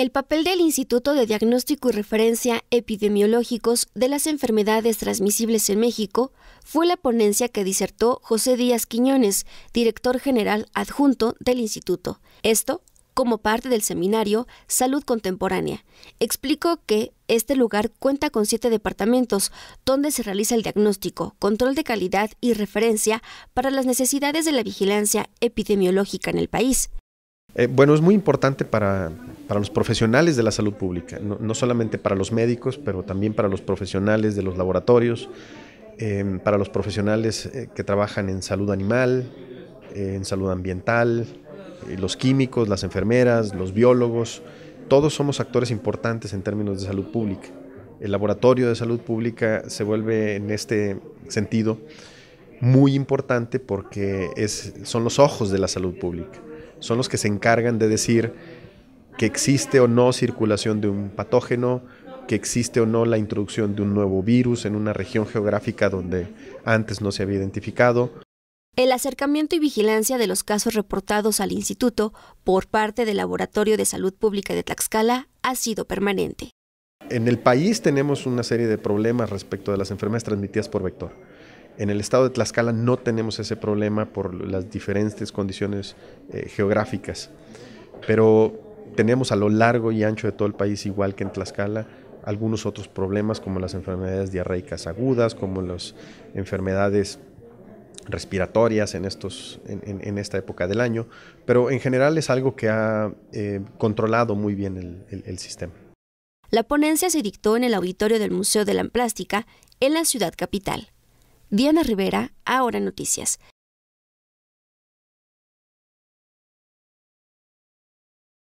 El papel del Instituto de Diagnóstico y Referencia Epidemiológicos de las Enfermedades Transmisibles en México fue la ponencia que disertó José Díaz Quiñones, director general adjunto del instituto. Esto como parte del seminario Salud Contemporánea. Explicó que este lugar cuenta con siete departamentos donde se realiza el diagnóstico, control de calidad y referencia para las necesidades de la vigilancia epidemiológica en el país. Eh, bueno, es muy importante para, para los profesionales de la salud pública, no, solamente para los médicos, pero también para los profesionales de los laboratorios, eh, para los profesionales eh, que trabajan en salud animal, eh, en salud ambiental, los químicos, las enfermeras, los biólogos, todos somos actores importantes en términos de salud pública. El laboratorio de salud pública se vuelve en este sentido muy importante porque es, son los ojos de la salud pública, son los que se encargan de decir, que existe o no circulación de un patógeno, que existe o no la introducción de un nuevo virus en una región geográfica donde antes no se había identificado. El acercamiento y vigilancia de los casos reportados al instituto por parte del Laboratorio de Salud Pública de Tlaxcala ha sido permanente. En el país tenemos una serie de problemas respecto de las enfermedades transmitidas por vector. En el estado de Tlaxcala no tenemos ese problema por las diferentes condiciones eh, geográficas. Pero tenemos a lo largo y ancho de todo el país, igual que en Tlaxcala, algunos otros problemas como las enfermedades diarreicas agudas, como las enfermedades respiratorias en, esta época del año, pero en general es algo que ha eh, controlado muy bien el, el, sistema. La ponencia se dictó en el auditorio del Museo de la Plástica en la ciudad capital. Diana Rivera, ahora Noticias.